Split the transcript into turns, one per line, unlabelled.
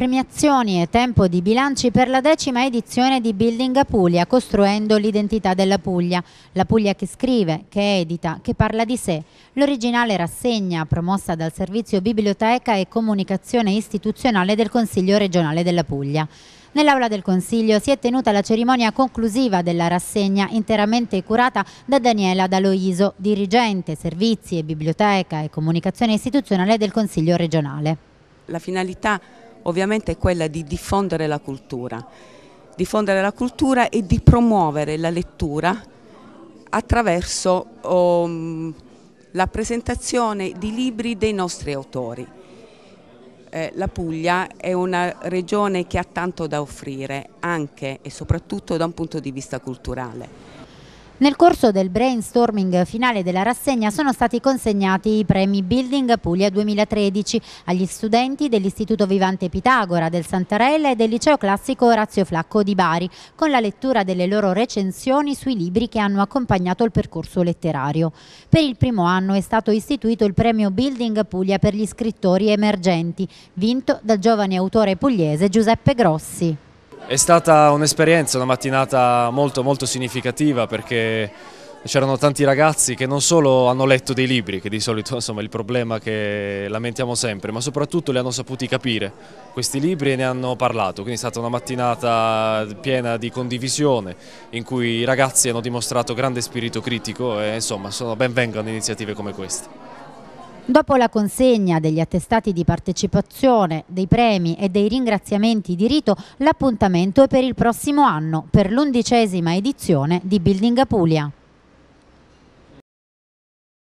premiazioni e tempo di bilanci per la decima edizione di Building a Puglia, costruendo l'identità della Puglia. La Puglia che scrive, che edita, che parla di sé. L'originale rassegna, promossa dal Servizio Biblioteca e Comunicazione Istituzionale del Consiglio regionale della Puglia. Nell'aula del Consiglio si è tenuta la cerimonia conclusiva della rassegna interamente curata da Daniela Daloiso, dirigente servizi e biblioteca e comunicazione istituzionale del Consiglio regionale.
La finalità ovviamente è quella di diffondere la cultura, diffondere la cultura e di promuovere la lettura attraverso um, la presentazione di libri dei nostri autori. Eh, la Puglia è una regione che ha tanto da offrire anche e soprattutto da un punto di vista culturale.
Nel corso del brainstorming finale della rassegna sono stati consegnati i premi Building Puglia 2013 agli studenti dell'Istituto Vivante Pitagora del Santarella e del Liceo Classico Orazio Flacco di Bari, con la lettura delle loro recensioni sui libri che hanno accompagnato il percorso letterario. Per il primo anno è stato istituito il premio Building Puglia per gli scrittori emergenti, vinto dal giovane autore pugliese Giuseppe Grossi.
È stata un'esperienza, una mattinata molto molto significativa perché c'erano tanti ragazzi che non solo hanno letto dei libri, che di solito insomma, è il problema che lamentiamo sempre, ma soprattutto li hanno saputi capire questi libri e ne hanno parlato, quindi è stata una mattinata piena di condivisione in cui i ragazzi hanno dimostrato grande spirito critico e insomma sono ben vengano iniziative come queste.
Dopo la consegna degli attestati di partecipazione, dei premi e dei ringraziamenti di rito, l'appuntamento è per il prossimo anno, per l'undicesima edizione di Building Apulia.